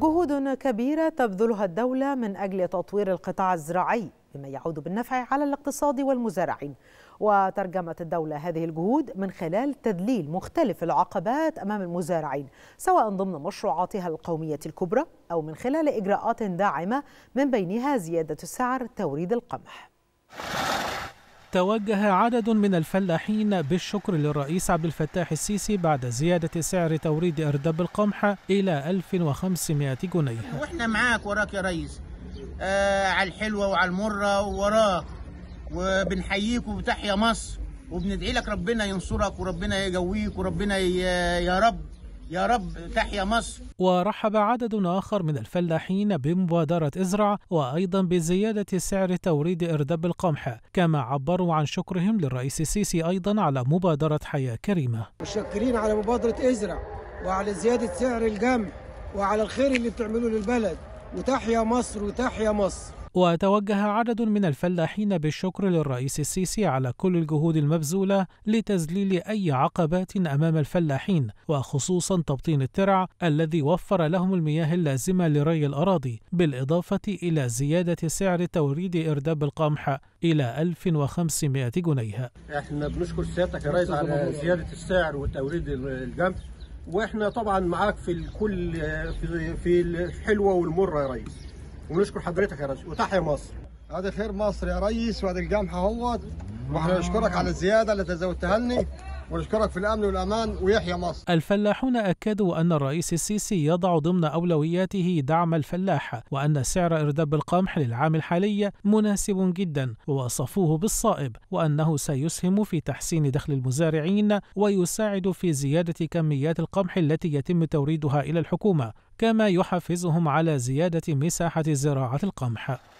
جهود كبيرة تبذلها الدولة من أجل تطوير القطاع الزراعي بما يعود بالنفع على الاقتصاد والمزارعين وترجمت الدولة هذه الجهود من خلال تذليل مختلف العقبات أمام المزارعين سواء ضمن مشروعاتها القومية الكبرى أو من خلال إجراءات داعمة من بينها زيادة سعر توريد القمح توجه عدد من الفلاحين بالشكر للرئيس عبد الفتاح السيسي بعد زيادة سعر توريد أردب القمح إلى 1500 جنيه وإحنا معاك وراك يا ريس آه على الحلوة وعلى المرة ووراك وبنحييك وبتحيا مصر وبندعي لك ربنا ينصرك وربنا يقويك وربنا يا رب يا رب تحيا مصر ورحب عدد آخر من الفلاحين بمبادرة إزرع وأيضا بزيادة سعر توريد إرداب القمح كما عبروا عن شكرهم للرئيس السيسي أيضا على مبادرة حياة كريمة مشكرين على مبادرة إزرع وعلى زيادة سعر القمح وعلى الخير اللي بتعملوه للبلد وتحيا مصر وتحيا مصر وتوجه عدد من الفلاحين بالشكر للرئيس السيسي على كل الجهود المبذولة لتذليل أي عقبات أمام الفلاحين وخصوصا تبطين الترع الذي وفر لهم المياه اللازمة لري الأراضي بالإضافة إلى زيادة سعر توريد إرداب القمح إلى 1500 جنيه احنا بنشكر سيادتك يا ريس على زيادة السعر وتوريد القمح واحنا طبعا معاك في الكل في في الحلوه والمره يا ريس ونشكر حضرتك يا رجل وتحيا مصر هذا خير مصر يا ريس وهذا القمحه اهوت واحنا نشكرك على الزياده اللي تزودتها لنا ونشكرك في الأمن والأمان ويحيى مصر الفلاحون أكدوا أن الرئيس السيسي يضع ضمن أولوياته دعم الفلاح وأن سعر إرداب القمح للعام الحالي مناسب جدا ووصفوه بالصائب وأنه سيسهم في تحسين دخل المزارعين ويساعد في زيادة كميات القمح التي يتم توريدها إلى الحكومة كما يحفزهم على زيادة مساحة زراعة القمح